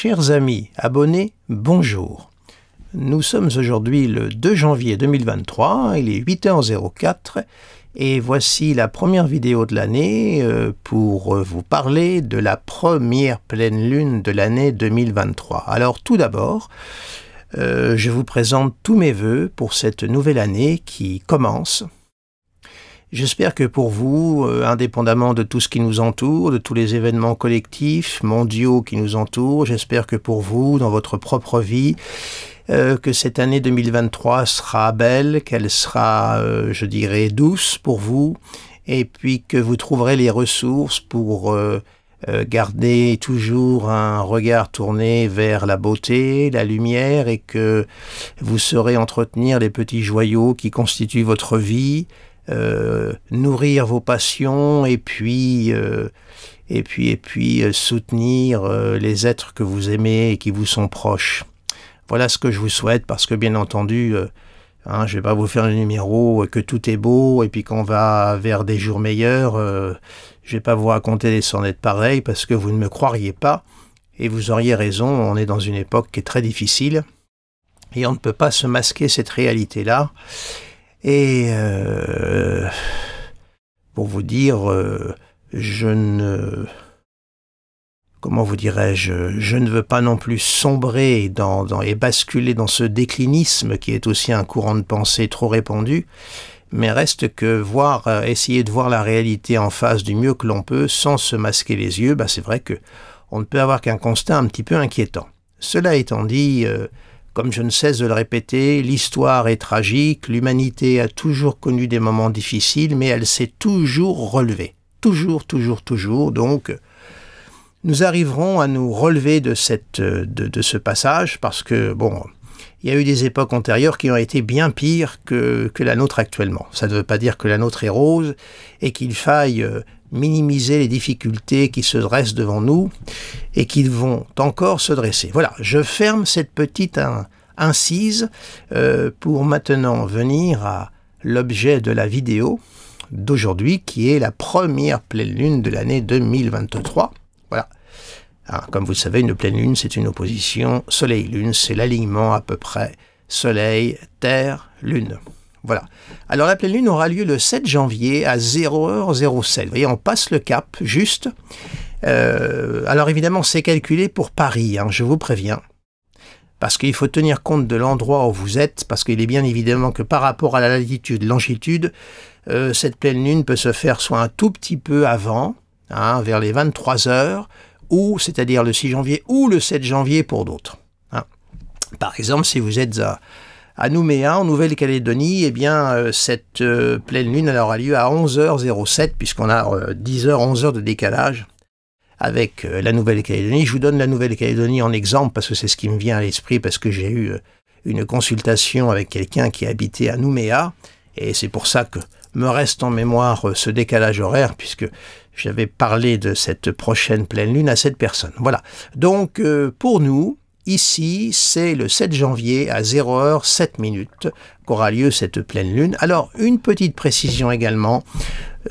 Chers amis, abonnés, bonjour. Nous sommes aujourd'hui le 2 janvier 2023, il est 8h04 et voici la première vidéo de l'année euh, pour euh, vous parler de la première pleine lune de l'année 2023. Alors tout d'abord, euh, je vous présente tous mes voeux pour cette nouvelle année qui commence J'espère que pour vous, euh, indépendamment de tout ce qui nous entoure, de tous les événements collectifs, mondiaux qui nous entourent, j'espère que pour vous, dans votre propre vie, euh, que cette année 2023 sera belle, qu'elle sera, euh, je dirais, douce pour vous, et puis que vous trouverez les ressources pour garder toujours un regard tourné vers la beauté, la lumière, et que vous saurez entretenir les petits joyaux qui constituent votre vie, euh, nourrir vos passions et puis euh, et puis et puis euh, soutenir les êtres que vous aimez et qui vous sont proches. Voilà ce que je vous souhaite parce que bien entendu hein, je vais pas vous faire le numéro que tout est beau et puis qu'on va vers des jours meilleurs. je vais pas vous raconter des sonnettes pareilles parce que vous ne me croiriez pas et vous auriez raison. On est dans une époque qui est très difficile et on ne peut pas se masquer cette réalité-là. Et euh, pour vous dire, euh, je ne... Comment vous dirais-je Je ne veux pas non plus sombrer dans, et basculer dans ce déclinisme qui est aussi un courant de pensée trop répandu, mais reste que voir, euh, essayer de voir la réalité en face du mieux que l'on peut sans se masquer les yeux, bah c'est vrai que on ne peut avoir qu'un constat un petit peu inquiétant. Cela étant dit, comme je ne cesse de le répéter, l'histoire est tragique, l'humanité a toujours connu des moments difficiles, mais elle s'est toujours relevée. Toujours, toujours, toujours. Donc, nous arriverons à nous relever de, cette, de, ce passage parce que, bon, il y a eu des époques antérieures qui ont été bien pires que, que la nôtre actuellement. Ça ne veut pas dire que la nôtre est rose et qu'il faille euh, minimiser les difficultés qui se dressent devant nous et qui vont encore se dresser. Voilà, je ferme cette petite incise euh, pour maintenant venir à l'objet de la vidéo d'aujourd'hui qui est la première pleine lune de l'année 2023. Voilà. Ah, comme vous le savez, une pleine lune, c'est une opposition Soleil-Lune, c'est l'alignement à peu près Soleil, Terre, Lune. Alors la pleine lune aura lieu le 7 janvier à 0h07. Vous voyez, on passe le cap juste. Euh, alors évidemment, c'est calculé pour Paris, hein, je vous préviens. Parce qu'il faut tenir compte de l'endroit où vous êtes, parce qu'il est bien évidemment que par rapport à la latitude, longitude, euh, cette pleine lune peut se faire soit un tout petit peu avant, hein, vers les 23 h ou c'est-à-dire le 6 janvier ou le 7 janvier pour d'autres. Hein. Par exemple, si vous êtes à, à Nouméa, en Nouvelle-Calédonie, eh bien, euh, cette euh, pleine lune elle aura lieu à 11h07, puisqu'on a 10h, euh, 11h de décalage avec la Nouvelle-Calédonie. Je vous donne la Nouvelle-Calédonie en exemple, parce que c'est ce qui me vient à l'esprit, parce que j'ai eu une consultation avec quelqu'un qui habitait à Nouméa, et c'est pour ça que me reste en mémoire ce décalage horaire, puisque j'avais parlé de cette prochaine pleine lune à cette personne. Voilà. Donc, pour nous, Ici, c'est le 7 janvier à 0h 7 minutes qu'aura lieu cette pleine lune. Alors, une petite précision également.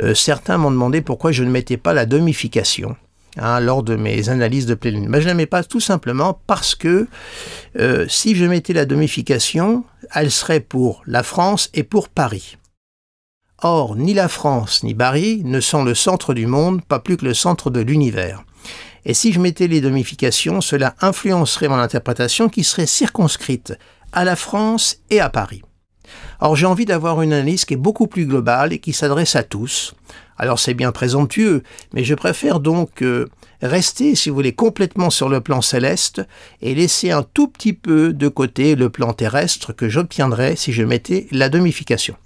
Euh, certains m'ont demandé pourquoi je ne mettais pas la domification. Hein, lors de mes analyses de pleine lune. Mais ben, je ne la mets pas tout simplement parce que euh, si je mettais la domification, elle serait pour la France et pour Paris. Or, ni la France ni Paris ne sont le centre du monde, pas plus que le centre de l'univers. Et si je mettais les domifications, cela influencerait mon interprétation qui serait circonscrite à la France et à Paris. Or, j'ai envie d'avoir une analyse qui est beaucoup plus globale et qui s'adresse à tous. Alors, c'est bien présomptueux, mais je préfère donc euh, rester, si vous voulez, complètement sur le plan céleste et laisser un tout petit peu de côté le plan terrestre que j'obtiendrais si je mettais la domification.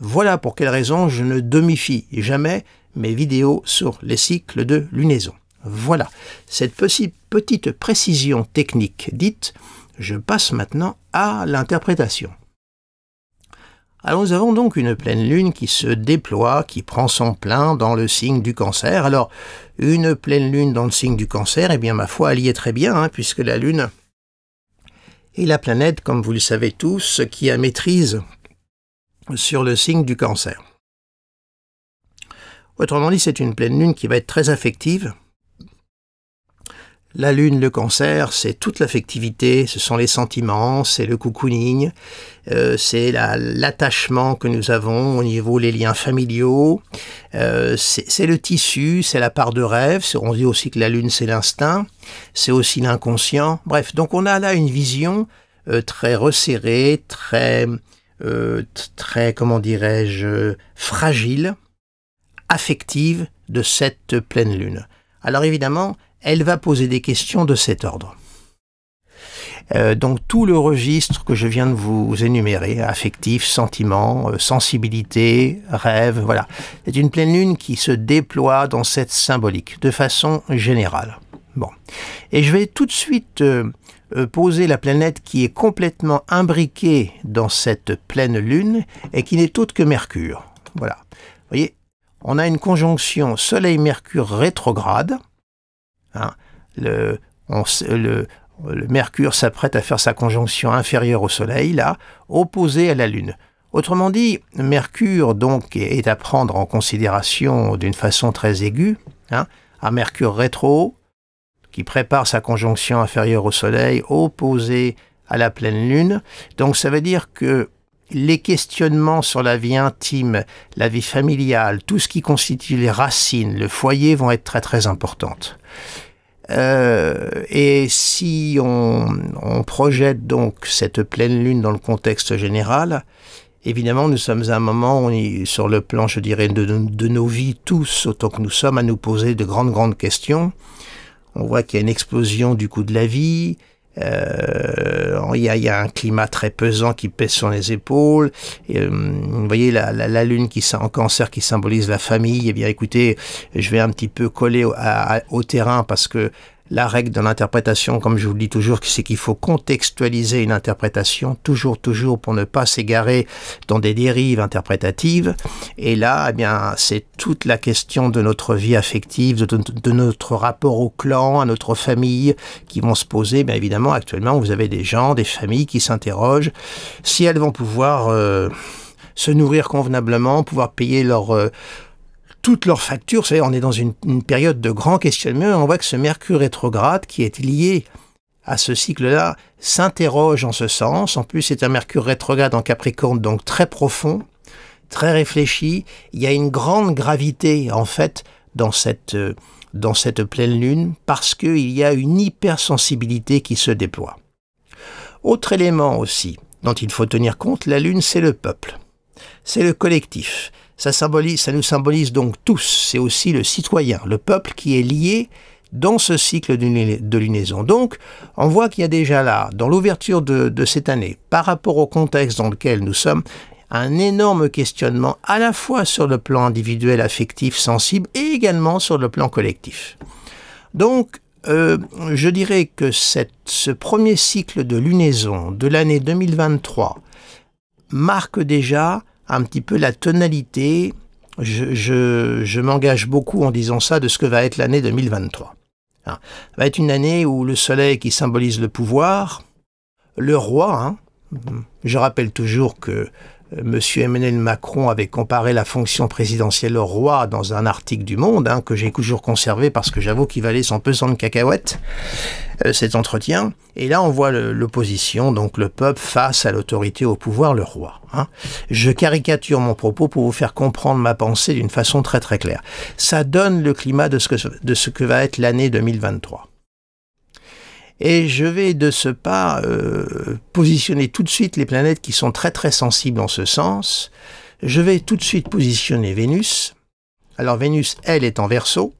Voilà pour quelle raison je ne domifie jamais mes vidéos sur les cycles de lunaison. Voilà, cette petite précision technique dite, je passe maintenant à l'interprétation. Alors nous avons donc une pleine lune qui se déploie, qui prend son plein dans le signe du cancer. Alors, une pleine lune dans le signe du cancer, eh bien ma foi, elle y est très bien, hein, puisque la lune est la planète, comme vous le savez tous, qui a maîtrise sur le signe du cancer. Autrement dit, c'est une pleine lune qui va être très affective, la lune, le cancer, c'est toute l'affectivité, ce sont les sentiments, c'est le cocooning, euh, c'est l'attachement que nous avons au niveau des liens familiaux, euh, c'est le tissu, c'est la part de rêve, on dit aussi que la lune c'est l'instinct, c'est aussi l'inconscient, bref, donc on a là une vision euh, très resserrée, très, euh, très comment dirais-je, fragile, affective de cette pleine lune. Alors évidemment, elle va poser des questions de cet ordre. Euh, donc tout le registre que je viens de vous énumérer, affectif, sentiment, euh, sensibilité, rêve, voilà, c'est une pleine lune qui se déploie dans cette symbolique de façon générale. Bon, et je vais tout de suite euh, poser la planète qui est complètement imbriquée dans cette pleine lune et qui n'est autre que Mercure. Voilà, vous voyez, on a une conjonction Soleil-Mercure rétrograde Hein, le, Mercure s'apprête à faire sa conjonction inférieure au Soleil, là, opposée à la Lune. Autrement dit, Mercure donc est à prendre en considération d'une façon très aiguë. Hein, Mercure rétro, qui prépare sa conjonction inférieure au Soleil, opposée à la pleine Lune. Donc ça veut dire que les questionnements sur la vie intime, la vie familiale, tout ce qui constitue les racines, le foyer vont être très très importantes. Euh, et si on, projette donc cette pleine lune dans le contexte général, évidemment, nous sommes à un moment sur le plan, je dirais, de, de nos vies tous, autant que nous sommes, à nous poser de grandes, grandes questions. On voit qu'il y a une explosion du coût de la vie, euh, il y, y, a un climat très pesant qui pèse sur les épaules. Et, euh, vous voyez la, la, la, lune qui en cancer qui symbolise la famille. Eh bien, écoutez, je vais un petit peu coller au, au terrain parce que la règle de l'interprétation, comme je vous le dis toujours, c'est qu'il faut contextualiser une interprétation, toujours, toujours, pour ne pas s'égarer dans des dérives interprétatives. Et là, eh bien, c'est toute la question de notre vie affective, de, notre rapport au clan, à notre famille, qui vont se poser. Bien évidemment, actuellement, vous avez des gens, des familles qui s'interrogent si elles vont pouvoir euh, se nourrir convenablement, pouvoir payer leur... Euh, toutes leurs factures. on est dans une, période de grand questionnement. on voit que ce Mercure rétrograde, qui est lié à ce cycle-là, s'interroge en ce sens. En plus, c'est un Mercure rétrograde en Capricorne, donc très profond, très réfléchi. Il y a une grande gravité, en fait, dans cette, euh, dans cette pleine lune, parce qu'il y a une hypersensibilité qui se déploie. Autre élément aussi dont il faut tenir compte, la lune, c'est le peuple. C'est le collectif. Ça, symbolise, ça nous symbolise donc tous. C'est aussi le citoyen, le peuple qui est lié dans ce cycle de lunaison. Donc, on voit qu'il y a déjà là, dans l'ouverture de, cette année, par rapport au contexte dans lequel nous sommes, un énorme questionnement à la fois sur le plan individuel, affectif, sensible, et également sur le plan collectif. Donc, euh, je dirais que ce premier cycle de lunaison de l'année 2023 marque déjà un petit peu la tonalité. Je, je, je m'engage beaucoup en disant ça de ce que va être l'année 2023. Hein. va être une année où le soleil qui symbolise le pouvoir, le roi, hein. je rappelle toujours que Monsieur Emmanuel Macron avait comparé la fonction présidentielle au roi dans un article du Monde, hein, que j'ai toujours conservé parce que j'avoue qu'il valait son pesant de cacahuètes, euh, cet entretien. Et là, on voit l'opposition, donc le peuple face à l'autorité au pouvoir, le roi. Hein. Je caricature mon propos pour vous faire comprendre ma pensée d'une façon très très claire. Ça donne le climat de ce que, de ce que va être l'année 2023. Et je vais de ce pas euh, positionner tout de suite les planètes qui sont très très sensibles en ce sens. Je vais tout de suite positionner Vénus. Alors Vénus, elle, est en verso.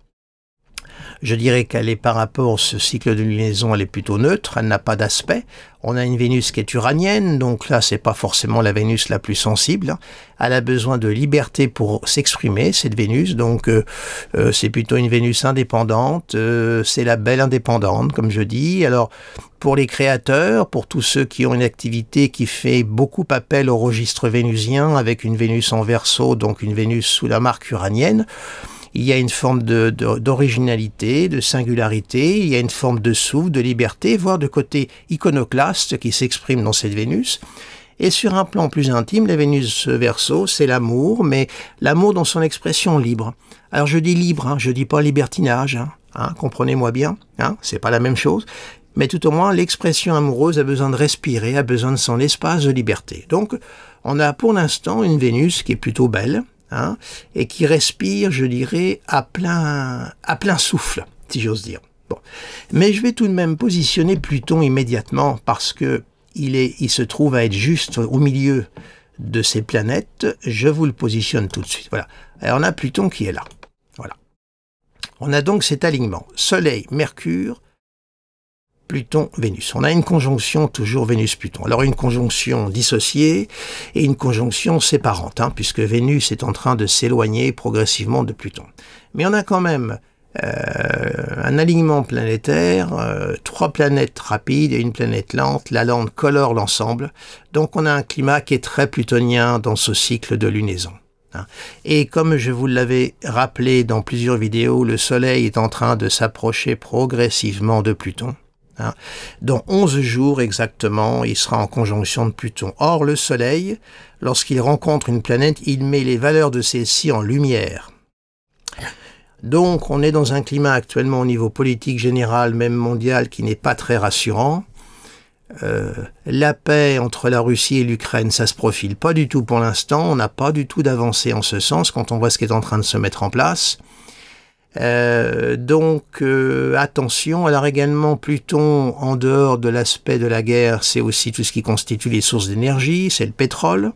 Je dirais qu'elle est par rapport à ce cycle de lunaison, elle est plutôt neutre, elle n'a pas d'aspect. On a une Vénus qui est uranienne, donc là, c'est pas forcément la Vénus la plus sensible. Hein. Elle a besoin de liberté pour s'exprimer, cette Vénus, donc euh, euh, c'est plutôt une Vénus indépendante, euh, c'est la belle indépendante, comme je dis. Alors, pour les créateurs, pour tous ceux qui ont une activité qui fait beaucoup appel au registre vénusien, avec une Vénus en verso, donc une Vénus sous la marque uranienne, il y a une forme d'originalité, de, singularité, il y a une forme de souffle, de liberté, voire de côté iconoclaste qui s'exprime dans cette Vénus. Et sur un plan plus intime, la Vénus verso, c'est l'amour, mais l'amour dans son expression libre. Alors je dis libre, hein, je dis pas libertinage, hein, hein comprenez-moi bien, hein, c'est pas la même chose. Mais tout au moins, l'expression amoureuse a besoin de respirer, a besoin de son espace de liberté. Donc, on a pour l'instant une Vénus qui est plutôt belle, Hein, et qui respire, je dirais, à plein, à plein souffle, si j'ose dire. Mais je vais tout de même positionner Pluton immédiatement parce que il, est, il se trouve à être juste au milieu de ces planètes. Je vous le positionne tout de suite. Voilà. Alors on a Pluton qui est là. Voilà. On a donc cet alignement. Soleil, Mercure, Pluton-Vénus. On a une conjonction toujours Vénus-Pluton. Alors une conjonction dissociée et une conjonction séparante, hein, puisque Vénus est en train de s'éloigner progressivement de Pluton. Mais on a quand même euh, un alignement planétaire, euh, trois planètes rapides et une planète lente. La lente colore l'ensemble. Donc on a un climat qui est très plutonien dans ce cycle de lunaison. Hein. Et comme je vous l'avais rappelé dans plusieurs vidéos, le Soleil est en train de s'approcher progressivement de Pluton. Hein. Dans 11 jours exactement, il sera en conjonction de Pluton. Or, le Soleil, lorsqu'il rencontre une planète, il met les valeurs de celle-ci en lumière. Donc, on est dans un climat actuellement au niveau politique général, même mondial, qui n'est pas très rassurant. Euh, la paix entre la Russie et l'Ukraine, ça se profile pas du tout pour l'instant. On n'a pas du tout d'avancée en ce sens quand on voit ce qui est en train de se mettre en place. Euh, donc euh, attention. Alors également Pluton, en dehors de l'aspect de la guerre, c'est aussi tout ce qui constitue les sources d'énergie, c'est le pétrole.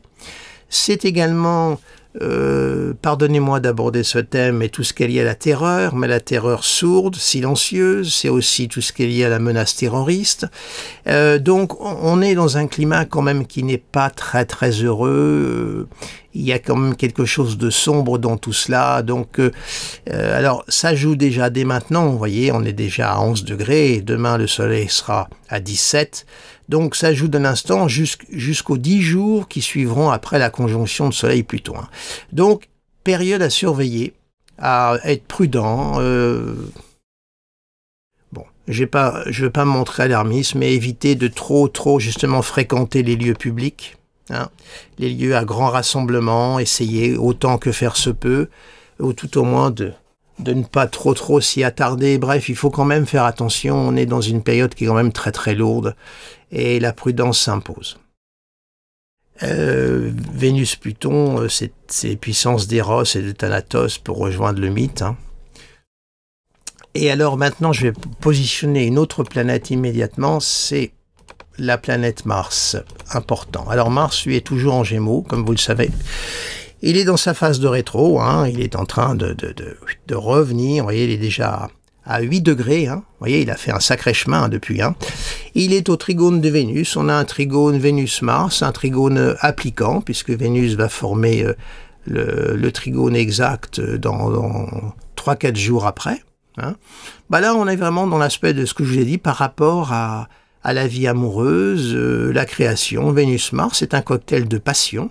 C'est également euh, pardonnez-moi d'aborder ce thème et tout ce qui est lié à la terreur, mais la terreur sourde, silencieuse, c'est aussi tout ce qui est lié à la menace terroriste. Euh, donc on est dans un climat quand même qui n'est pas très très heureux. Euh, il y a quand même quelque chose de sombre dans tout cela. Donc alors ça joue déjà dès maintenant, vous voyez, on est déjà à 11 degrés, demain le soleil sera à 17. Donc ça joue d'un instant jusqu'aux dix jours qui suivront après la conjonction de Soleil-Pluton. Hein. Donc, période à surveiller, à être prudent. Euh, bon, je ne veux pas me montrer alarmiste, mais éviter de trop, trop justement fréquenter les lieux publics. Hein. les lieux à grand rassemblement, essayer autant que faire se peut, ou tout au moins de de ne pas trop trop s'y attarder. Bref, il faut quand même faire attention. On est dans une période qui est quand même très très lourde et la prudence s'impose. Euh, Vénus-Pluton, euh, c'est ces puissances d'Eros et de Thanatos pour rejoindre le mythe. Hein. Et alors maintenant, je vais positionner une autre planète immédiatement, c'est la planète Mars. Important. Alors Mars, lui, est toujours en Gémeaux, comme vous le savez. Il est dans sa phase de rétro, hein, il est en train de, de, de, de revenir, vous voyez, il est déjà à 8 degrés, hein, vous voyez, il a fait un sacré chemin hein, depuis. Hein. Il est au trigone de Vénus, on a un trigone Vénus-Mars, un trigone euh, appliquant, puisque Vénus va former euh, le, trigone exact euh, dans, 3-4 jours après. Hein. Bah là, on est vraiment dans l'aspect de ce que je vous ai dit par rapport à, à la vie amoureuse, la création. Vénus-Mars est un cocktail de passion.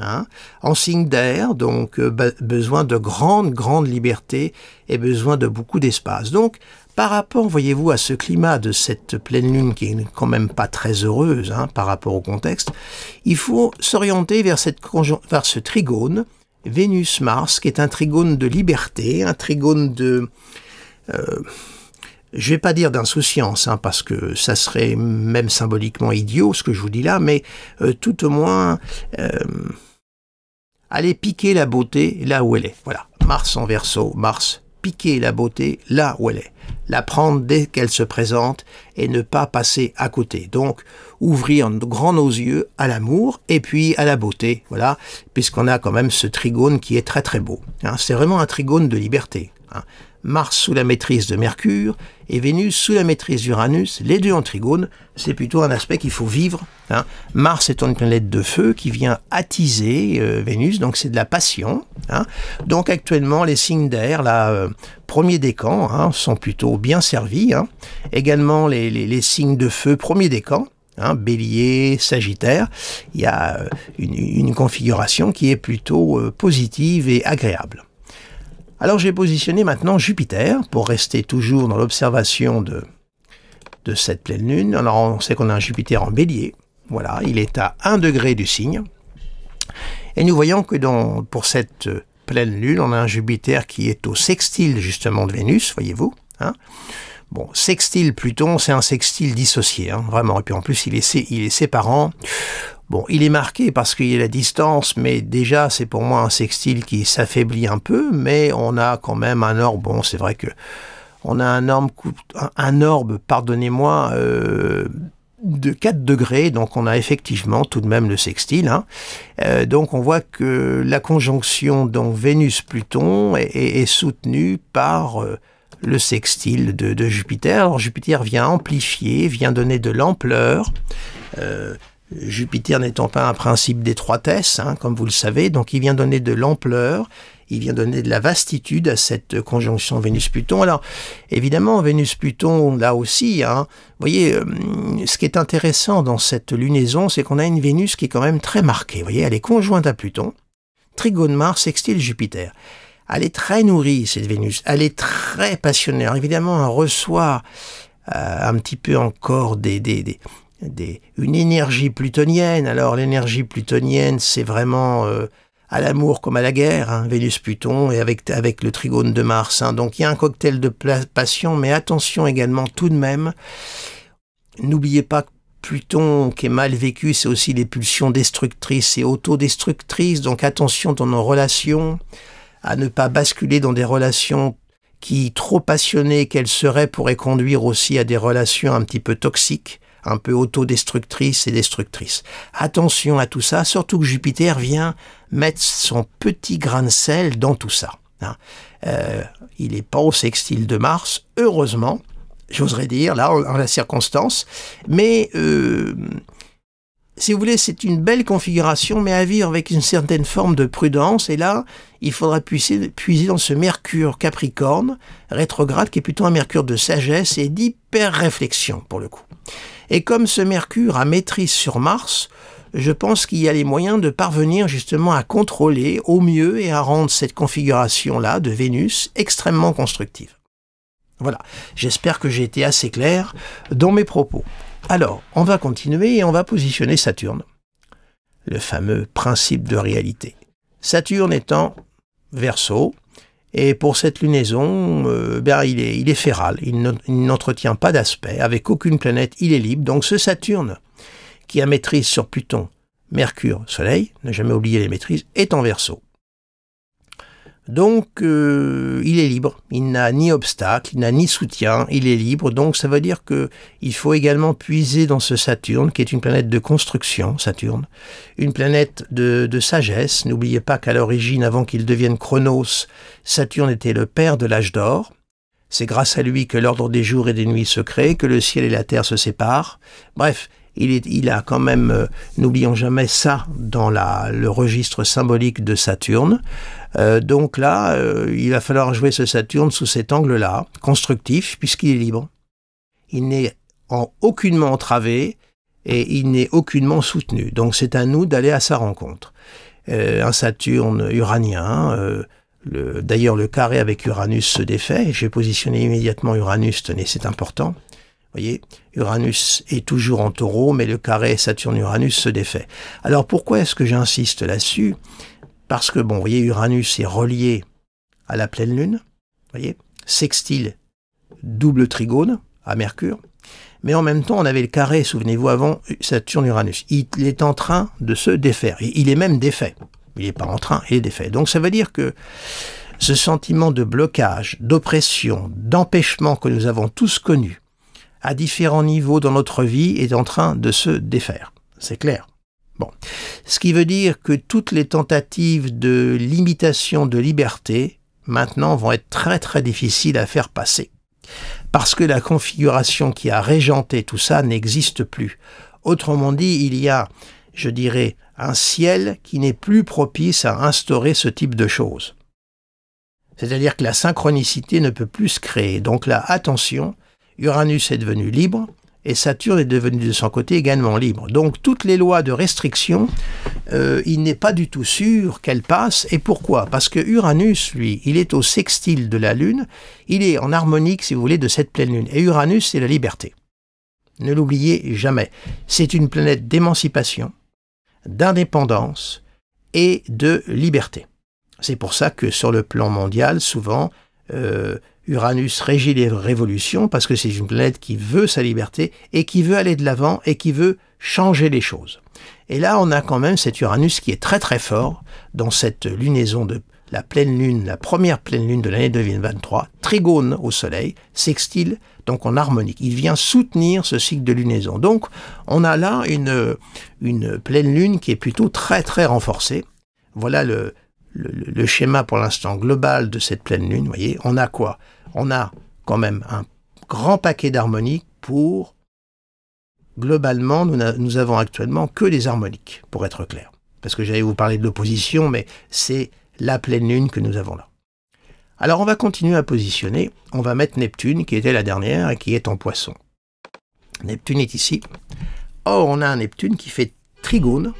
Hein. en signe d'air, donc euh, besoin de grande, grande liberté et besoin de beaucoup d'espace. Donc, par rapport, voyez-vous, à ce climat de cette pleine lune qui est quand même pas très heureuse hein, par rapport au contexte, il faut s'orienter vers, cette vers ce trigone Vénus-Mars, qui est un trigone de liberté, un trigone de... Euh, je vais pas dire d'insouciance, hein, parce que ça serait même symboliquement idiot ce que je vous dis là, mais euh, tout au moins, euh, allez piquer la beauté là où elle est. Voilà, Mars en verso, Mars, piquer la beauté là où elle est. La prendre dès qu'elle se présente et ne pas passer à côté. Donc, ouvrir grand nos yeux à l'amour et puis à la beauté, voilà, puisqu'on a quand même ce trigone qui est très très beau. Hein. C'est vraiment un trigone de liberté. Hein. Mars sous la maîtrise de Mercure et Vénus sous la maîtrise d'Uranus, les deux en trigone, c'est plutôt un aspect qu'il faut vivre. Hein. Mars étant une planète de feu qui vient attiser euh, Vénus, donc c'est de la passion. Hein. Donc actuellement, les signes d'air, là, euh, premier décan, hein, sont plutôt bien servis. Hein. Également, les, signes de feu, premier décan, Hein, bélier, Sagittaire, il y a euh, une, configuration qui est plutôt positive et agréable. Alors j'ai positionné maintenant Jupiter pour rester toujours dans l'observation de, de cette pleine lune. Alors on sait qu'on a un Jupiter en bélier. Voilà, il est à 1 degré du signe. Et nous voyons que pour cette pleine lune, on a un Jupiter qui est au sextile justement de Vénus, voyez-vous. Hein. Bon, sextile Pluton, c'est un sextile dissocié, hein, vraiment. Et puis en plus, il est, il est séparant Bon, il est marqué parce qu'il y a la distance, mais déjà, c'est pour moi un sextile qui s'affaiblit un peu, mais on a quand même un orbe. Bon, c'est vrai que on a un orbe, un orbe pardonnez-moi, euh, de 4 degrés, donc on a effectivement tout de même le sextile. Hein. Euh, donc on voit que la conjonction donc Vénus-Pluton est, soutenue par... Euh, le sextile de, Jupiter. Alors Jupiter vient amplifier, vient donner de l'ampleur. Jupiter n'étant pas un principe d'étroitesse, hein, comme vous le savez, donc il vient donner de l'ampleur, il vient donner de la vastitude à cette conjonction Vénus-Pluton. Alors, évidemment, Vénus-Pluton, là aussi, hein, vous voyez, euh, ce qui est intéressant dans cette lunaison, c'est qu'on a une Vénus qui est quand même très marquée. Vous voyez, elle est conjointe à Pluton, trigone Mars, sextile Jupiter. Elle est très nourrie, cette Vénus. Elle est très passionnée. Alors, évidemment, elle reçoit euh, un petit peu encore des, des une énergie plutonienne. Alors l'énergie plutonienne, c'est vraiment euh, à l'amour comme à la guerre, hein, Vénus-Pluton, et avec, le trigone de Mars. Hein. Donc il y a un cocktail de passion, mais attention également tout de même, n'oubliez pas que Pluton qui est mal vécu, c'est aussi des pulsions destructrices et autodestructrices, donc attention dans nos relations, à ne pas basculer dans des relations qui, trop passionnées qu'elles seraient, pourraient conduire aussi à des relations un petit peu toxiques un peu autodestructrice et destructrice. Attention à tout ça, surtout que Jupiter vient mettre son petit grain de sel dans tout ça. Hein. Euh, il n'est pas au sextile de Mars, heureusement, j'oserais dire, là, en, la circonstance, mais... Euh, si vous voulez, c'est une belle configuration, mais à vivre avec une certaine forme de prudence. Et là, il faudra puiser, puiser dans ce Mercure Capricorne, rétrograde, qui est plutôt un Mercure de sagesse et d'hyper-réflexion, pour le coup. Et comme ce Mercure a maîtrise sur Mars, je pense qu'il y a les moyens de parvenir justement à contrôler au mieux et à rendre cette configuration-là de Vénus extrêmement constructive. Voilà, j'espère que j'ai été assez clair dans mes propos. Alors, on va continuer et on va positionner Saturne. Le fameux principe de réalité. Saturne étant verso, et pour cette lunaison, euh, ben, il, est, il est féral, il n'entretient pas d'aspect, avec aucune planète, il est libre. Donc ce Saturne, qui a maîtrise sur Pluton, Mercure, Soleil, n'a jamais oublié les maîtrises, est en verso. Donc, euh, il est libre. Il n'a ni obstacle, il n'a ni soutien. Il est libre. Donc, ça veut dire que il faut également puiser dans ce Saturne, qui est une planète de construction, Saturne, une planète de, de sagesse. N'oubliez pas qu'à l'origine, avant qu'il devienne Chronos, Saturne était le père de l'âge d'or. C'est grâce à lui que l'ordre des jours et des nuits se crée, que le ciel et la terre se séparent. Bref, il, a quand même, euh, n'oublions jamais ça, dans le registre symbolique de Saturne. Euh, donc là, euh, il va falloir jouer ce Saturne sous cet angle-là, constructif, puisqu'il est libre. Il n'est en aucunement entravé et il n'est aucunement soutenu. Donc c'est à nous d'aller à sa rencontre. un Saturne uranien, d'ailleurs le carré avec Uranus se défait, j'ai positionné immédiatement Uranus, tenez c'est important, voyez, Uranus est toujours en taureau, mais le carré Saturne-Uranus se défait. Alors pourquoi est-ce que j'insiste là-dessus Parce que, bon, voyez, Uranus est relié à la pleine lune, voyez, sextile, double trigone à Mercure, mais en même temps, on avait le carré, souvenez-vous, avant Saturne-Uranus. Il est en train de se défaire. Il est même défait. Il n'est pas en train, il est défait. Donc ça veut dire que ce sentiment de blocage, d'oppression, d'empêchement que nous avons tous connu, à différents niveaux dans notre vie est en train de se défaire. C'est clair. Bon. Ce qui veut dire que toutes les tentatives de limitation de liberté, maintenant, vont être très très difficiles à faire passer. Parce que la configuration qui a régenté tout ça n'existe plus. Autrement dit, il y a, je dirais, un ciel qui n'est plus propice à instaurer ce type de choses. C'est-à-dire que la synchronicité ne peut plus se créer. Donc là, attention, Uranus est devenu libre et Saturne est devenu de son côté également libre. Donc toutes les lois de restriction, euh, il n'est pas du tout sûr qu'elles passent. Et pourquoi Parce que Uranus, lui, il est au sextile de la Lune, il est en harmonique, si vous voulez, de cette pleine Lune. Et Uranus, c'est la liberté. Ne l'oubliez jamais. C'est une planète d'émancipation, d'indépendance et de liberté. C'est pour ça que sur le plan mondial, souvent, euh, Uranus régit les révolutions parce que c'est une planète qui veut sa liberté et qui veut aller de l'avant et qui veut changer les choses. Et là, on a quand même cet Uranus qui est très très fort dans cette lunaison de la pleine lune, la première pleine lune de l'année 2023, trigone au soleil, sextile, donc en harmonique. Il vient soutenir ce cycle de lunaison. Donc, on a là une, une pleine lune qui est plutôt très très renforcée. Voilà le, le, schéma pour l'instant global de cette pleine lune, vous voyez, on a quoi On a quand même un grand paquet d'harmoniques pour globalement, nous, n'avons avons actuellement que des harmoniques, pour être clair. Parce que j'allais vous parler de l'opposition, mais c'est la pleine lune que nous avons là. Alors on va continuer à positionner, on va mettre Neptune, qui était la dernière et qui est en poisson. Neptune est ici. Or, on a un Neptune qui fait trigone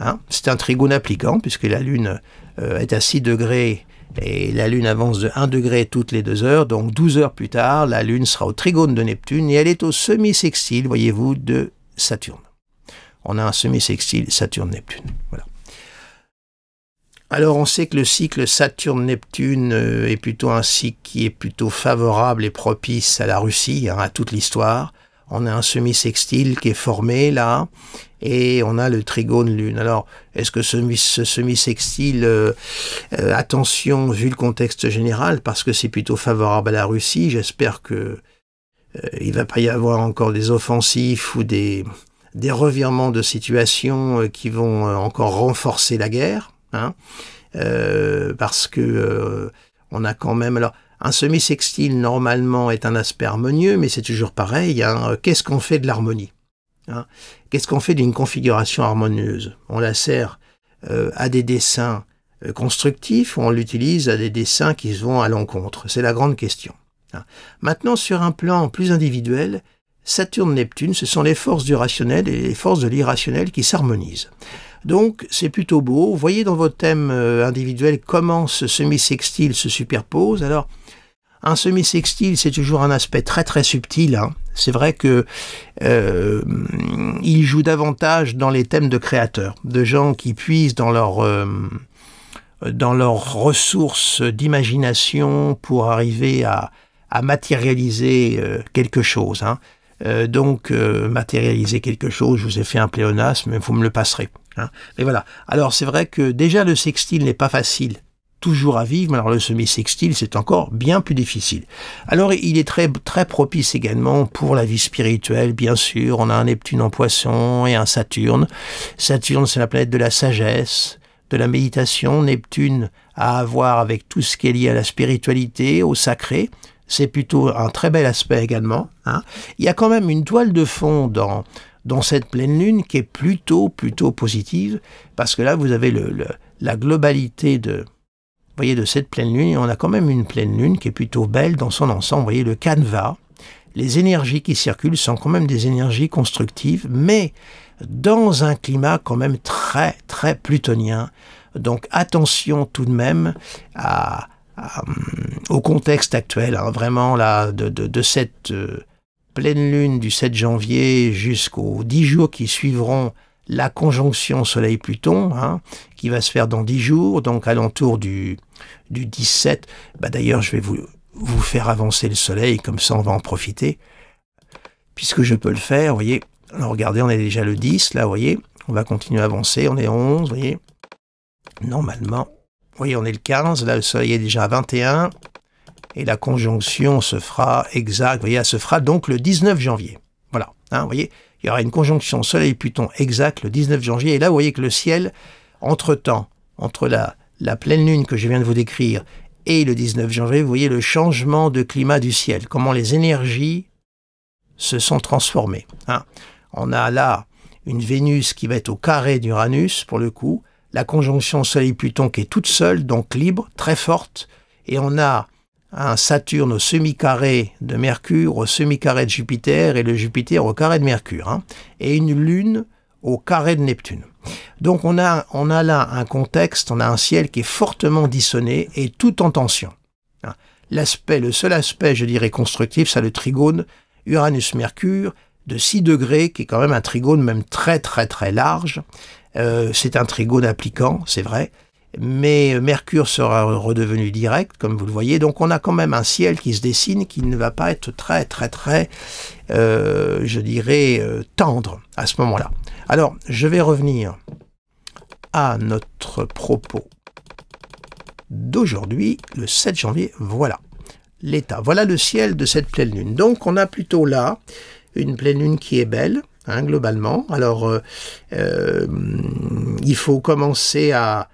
Hein. c'est un trigone appliquant, puisque la Lune euh, est à 6 degrés et la Lune avance de 1 degré toutes les 2 heures, donc 12 heures plus tard, la Lune sera au trigone de Neptune et elle est au semi-sextile, voyez-vous, de Saturne. On a un semi-sextile Saturne-Neptune. Voilà. Alors on sait que le cycle Saturne-Neptune euh, est plutôt un cycle qui est plutôt favorable et propice à la Russie, hein, à toute l'histoire. On a un semi-sextile qui est formé là, et on a le trigone lune. Alors, est-ce que ce, semi-sextile, euh, euh, attention vu le contexte général, parce que c'est plutôt favorable à la Russie, j'espère que euh, il va pas y avoir encore des offensifs ou des, des revirements de situation euh, qui vont encore renforcer la guerre, hein, parce que on a quand même alors. Un semi-sextile, normalement, est un aspect harmonieux, mais c'est toujours pareil. Hein. Qu'est-ce qu'on fait de l'harmonie Hein. Qu'est-ce qu'on fait d'une configuration harmonieuse On la sert euh, à des dessins euh, constructifs ou on l'utilise à des dessins qui se vont à l'encontre C'est la grande question. Hein. Maintenant, sur un plan plus individuel, Saturne-Neptune, ce sont les forces du rationnel et les forces de l'irrationnel qui s'harmonisent. Donc c'est plutôt beau. Voyez dans vos thèmes euh, individuels comment ce semi-sextile se superpose. Alors un semi-sextile, c'est toujours un aspect très très subtil. Hein. C'est vrai que euh, il joue davantage dans les thèmes de créateurs, de gens qui puisent dans leur euh, dans leurs ressources d'imagination pour arriver à, à matérialiser euh, quelque chose. Hein. donc matérialiser quelque chose, je vous ai fait un pléonasme, mais vous me le passerez. Hein. Et voilà. Alors c'est vrai que déjà le sextile n'est pas facile toujours à vivre, mais alors le semi-sextile, c'est encore bien plus difficile. Alors il est très, très propice également pour la vie spirituelle, bien sûr. On a un Neptune en poisson et un Saturne. Saturne, c'est la planète de la sagesse, de la méditation. Neptune a à voir avec tout ce qui est lié à la spiritualité, au sacré. C'est plutôt un très bel aspect également. Hein. Il y a quand même une toile de fond dans, dans cette pleine lune qui est plutôt, plutôt positive, parce que là, vous avez le la globalité de, voyez, de cette pleine lune, on a quand même une pleine lune qui est plutôt belle dans son ensemble. Vous voyez, le canevas, les énergies qui circulent sont quand même des énergies constructives, mais dans un climat quand même très, très plutonien. Donc attention tout de même hum, au contexte actuel, hein, vraiment là, de, cette euh, pleine lune du 7 janvier jusqu'aux 10 jours qui suivront la conjonction Soleil-Pluton, hein, qui va se faire dans 10 jours, donc alentour du du 17. Bah D'ailleurs, je vais vous, vous faire avancer le soleil, comme ça on va en profiter. Puisque je peux le faire, vous voyez. Alors regardez, on est déjà le 10, là, vous voyez. On va continuer à avancer, on est 11, vous voyez. Normalement, vous voyez, on est le 15, là le soleil est déjà à 21. Et la conjonction se fera exact, vous voyez, elle se fera donc le 19 janvier. Voilà, hein, vous voyez, il y aura une conjonction soleil-pluton exact le 19 janvier. Et là, vous voyez que le ciel, entre-temps, entre la, la pleine lune que je viens de vous décrire et le 19 janvier, vous voyez le changement de climat du ciel, comment les énergies se sont transformées. Hein. On a là une Vénus qui va être au carré d'Uranus, pour le coup, la conjonction Soleil-Pluton qui est toute seule, donc libre, très forte, et on a un Saturne au semi-carré de Mercure, au semi-carré de Jupiter, et le Jupiter au carré de Mercure, hein, et une Lune au carré de Neptune. Donc on a, là un contexte, on a un ciel qui est fortement dissonné et tout en tension. Hein. L'aspect, le seul aspect, je dirais, constructif, c'est le trigone Uranus-Mercure de 6 degrés, qui est quand même un trigone même très très très large. Euh, c'est un trigone appliquant, c'est vrai, mais Mercure sera redevenu direct, comme vous le voyez. Donc on a quand même un ciel qui se dessine, qui ne va pas être très, très, très, euh, je dirais, euh, tendre à ce moment-là. Alors, je vais revenir à notre propos d'aujourd'hui, le 7 janvier. Voilà l'état. Voilà le ciel de cette pleine lune. Donc, on a plutôt là une pleine lune qui est belle, hein, globalement. Alors, euh, euh, il faut commencer à,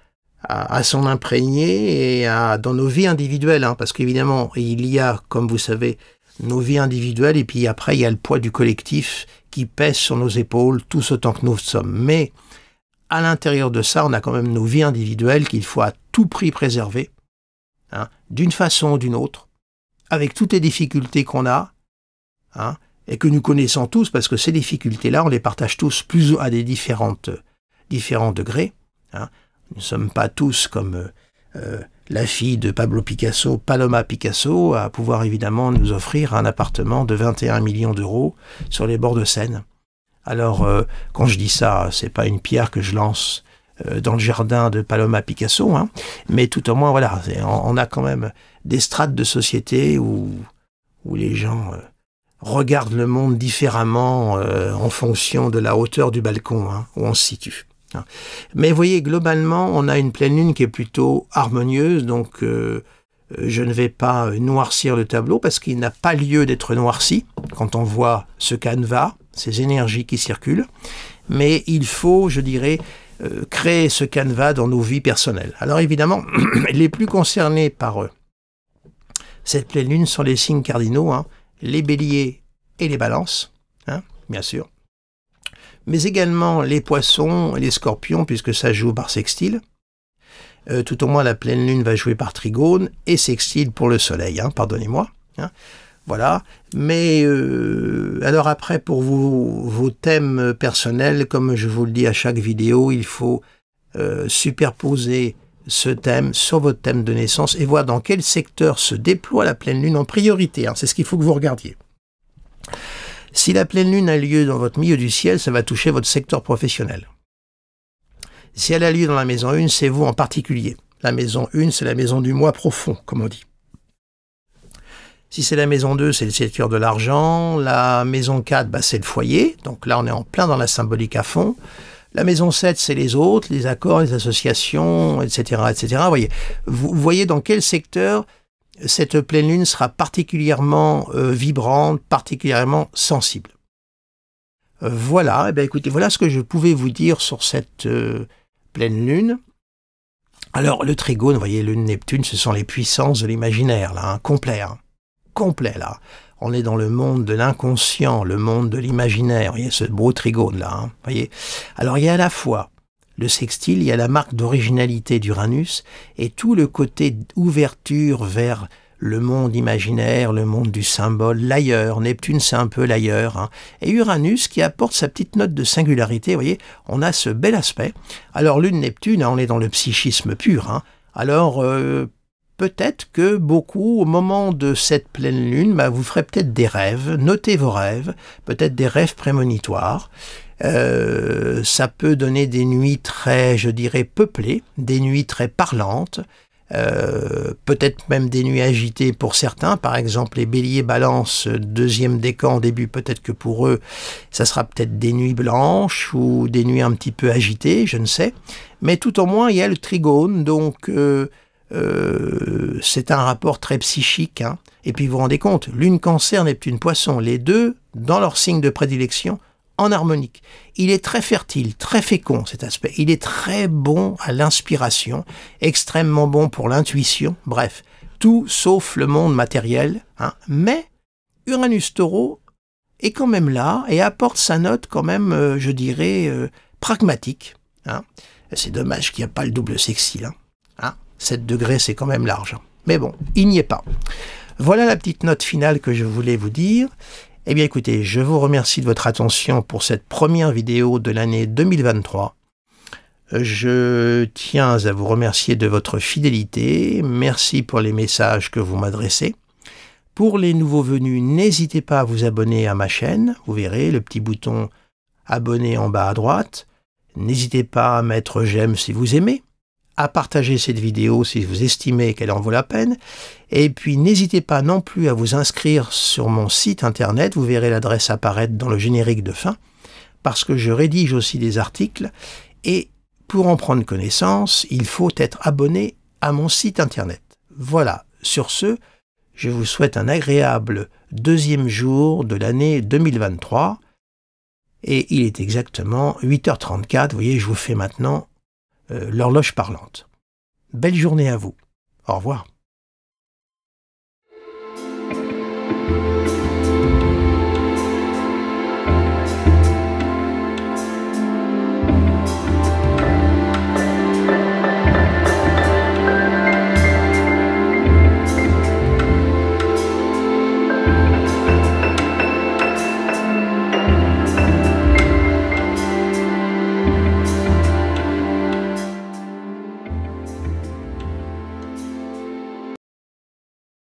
s'en imprégner et dans nos vies individuelles, hein, parce qu'évidemment, il y a, comme vous savez, nos vies individuelles, et puis après, il y a le poids du collectif qui pèse sur nos épaules tout autant que nous sommes. Mais à l'intérieur de ça, on a quand même nos vies individuelles qu'il faut à tout prix préserver, hein, d'une façon ou d'une autre, avec toutes les difficultés qu'on a, hein, et que nous connaissons tous, parce que ces difficultés-là, on les partage tous plus ou à des différentes, différents degrés. Hein. Nous ne sommes pas tous comme euh, euh, la fille de Pablo Picasso, Paloma Picasso, à pouvoir évidemment nous offrir un appartement de 21 millions d'euros sur les bords de Seine. Alors, euh, quand je dis ça, c'est pas une pierre que je lance euh, dans le jardin de Paloma Picasso, hein, mais tout au moins, voilà, on, a quand même des strates de société où, où les gens euh, regardent le monde différemment en fonction de la hauteur du balcon hein, où on se situe. Hein. Mais voyez, globalement, on a une pleine lune qui est plutôt harmonieuse, donc euh, euh, je ne vais pas euh, noircir le tableau parce qu'il n'a pas lieu d'être noirci quand on voit ce canevas, ces énergies qui circulent. Mais il faut, je dirais, créer ce canevas dans nos vies personnelles. Alors évidemment, les plus concernés par cette pleine lune sont les signes cardinaux, hein, les béliers et les balances, hein, bien sûr mais également les poissons et les scorpions, puisque ça joue par sextile. Euh, tout au moins, la pleine lune va jouer par trigone et sextile pour le soleil, hein, pardonnez-moi. Hein. Voilà. Mais euh, alors après, pour vos thèmes personnels, comme je vous le dis à chaque vidéo, il faut euh, superposer ce thème sur votre thème de naissance et voir dans quel secteur se déploie la pleine lune en priorité. Hein. C'est ce qu'il faut que vous regardiez. Si la pleine lune a lieu dans votre milieu du ciel, ça va toucher votre secteur professionnel. Si elle a lieu dans la maison 1, c'est vous en particulier. La maison 1, c'est la maison du moi profond, comme on dit. Si c'est la maison 2, c'est le secteur de l'argent. La maison 4, bah, c'est le foyer. Donc là, on est en plein dans la symbolique à fond. La maison 7, c'est les autres, les accords, les associations, etc. etc. voyez, vous voyez dans quel secteur cette pleine lune sera particulièrement euh, vibrante, particulièrement sensible. Euh, voilà, eh ben, écoutez, voilà ce que je pouvais vous dire sur cette euh, pleine lune. Alors, le trigone, vous voyez, lune, Neptune, ce sont les puissances de l'imaginaire, là, hein, complet, hein. complet, là. On est dans le monde de l'inconscient, le monde de l'imaginaire, y a ce beau trigone, là, hein, vous voyez. Alors, il y a à la fois le sextile, il y a la marque d'originalité d'Uranus et tout le côté ouverture vers le monde imaginaire, le monde du symbole, l'ailleurs. Neptune, c'est un peu l'ailleurs. Hein. Et Uranus qui apporte sa petite note de singularité. Vous voyez, on a ce bel aspect. Alors, Lune, Neptune, hein, on est dans le psychisme pur. Hein. Alors, euh, peut-être que beaucoup, au moment de cette pleine Lune, bah, vous ferez peut-être des rêves. Notez vos rêves, peut-être des rêves prémonitoires. Euh, ça peut donner des nuits très, je dirais, peuplées, des nuits très parlantes, euh, peut-être même des nuits agitées pour certains, par exemple les béliers balance, deuxième décan au début, peut-être que pour eux, ça sera peut-être des nuits blanches ou des nuits un petit peu agitées, je ne sais. Mais tout au moins, il y a le trigone, donc euh, c'est un rapport très psychique. Hein. Et puis vous vous rendez compte, lune cancer, une poisson, les deux, dans leur signe de prédilection, en harmonique. Il est très fertile, très fécond cet aspect. Il est très bon à l'inspiration, extrêmement bon pour l'intuition, bref, tout sauf le monde matériel. Hein. Mais Uranus Taureau est quand même là et apporte sa note quand même, euh, je dirais, euh, pragmatique. Hein. C'est dommage qu'il n'y a pas le double sexy Hein. 7 ah, degrés, c'est quand même large. Hein. Mais bon, il n'y est pas. Voilà la petite note finale que je voulais vous dire. Eh bien écoutez, je vous remercie de votre attention pour cette première vidéo de l'année 2023. Je tiens à vous remercier de votre fidélité. Merci pour les messages que vous m'adressez. Pour les nouveaux venus, n'hésitez pas à vous abonner à ma chaîne. Vous verrez le petit bouton abonner en bas à droite. N'hésitez pas à mettre j'aime si vous aimez à partager cette vidéo si vous estimez qu'elle en vaut la peine. Et puis n'hésitez pas non plus à vous inscrire sur mon site internet, vous verrez l'adresse apparaître dans le générique de fin, parce que je rédige aussi des articles, et pour en prendre connaissance, il faut être abonné à mon site internet. Voilà, sur ce, je vous souhaite un agréable deuxième jour de l'année 2023. Et il est exactement 8h34, vous voyez, je vous fais maintenant euh, l'horloge parlante. Belle journée à vous. Au revoir.